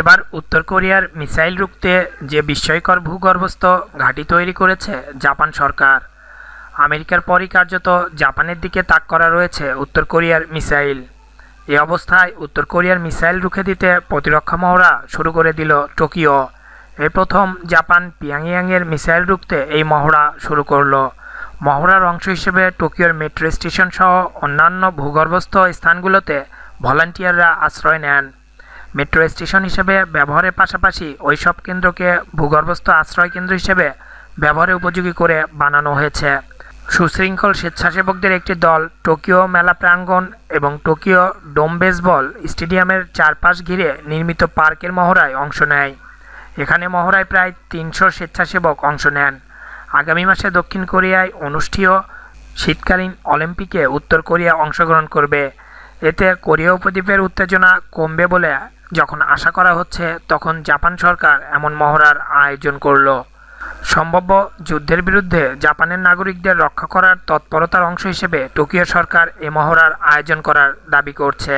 এবার উত্তর কোরিয়ার মিসাইল রুখতে যে বিস্ময়কর ভূগর্ভস্থ ঘাঁটি তৈরি করেছে জাপান সরকার আমেরিকার পরই কার্যত জাপানের দিকে তাক করা রয়েছে উত্তর কোরিয়ার মিসাইল এ অবস্থায় উত্তর কোরিয়ার মিসাইল রুখে দিতে প্রতিরক্ষা মহড়া শুরু করে দিল টোকিও এ প্রথম জাপান পিয়াংয়াংয়ের মিসাইল রুখতে এই মহড়া শুরু করল মহড়ার অংশ হিসেবে টোকিওর মেট্রো স্টেশন সহ অন্যান্য ভূগর্ভস্থ স্থানগুলোতে ভলান্টিয়াররা আশ্রয় নেন মেট্রো স্টেশন হিসেবে ব্যবহারের পাশাপাশি ওই সব কেন্দ্রকে ভূগর্ভস্থ আশ্রয় কেন্দ্র হিসেবে ব্যবহারে উপযোগী করে বানানো হয়েছে সুশৃঙ্খল স্বেচ্ছাসেবকদের একটি দল টোকিও মেলা প্রাঙ্গণ এবং টোকিও ডোম বেসবল স্টেডিয়ামের চারপাশ ঘিরে নির্মিত পার্কের মহড়ায় অংশ নেয় এখানে মহড়ায় প্রায় তিনশো স্বেচ্ছাসেবক অংশ নেন আগামী মাসে দক্ষিণ কোরিয়ায় অনুষ্ঠেয় শীতকালীন অলিম্পিকে উত্তর কোরিয়া অংশগ্রহণ করবে এতে কোরিয়া উপদ্বীপের উত্তেজনা কমবে বলে যখন আশা করা হচ্ছে তখন জাপান সরকার এমন মহড়ার আয়োজন করল সম্ভাব্য যুদ্ধের বিরুদ্ধে জাপানের নাগরিকদের রক্ষা করার তৎপরতার অংশ হিসেবে টোকিও সরকার এ মহড়ার আয়োজন করার দাবি করছে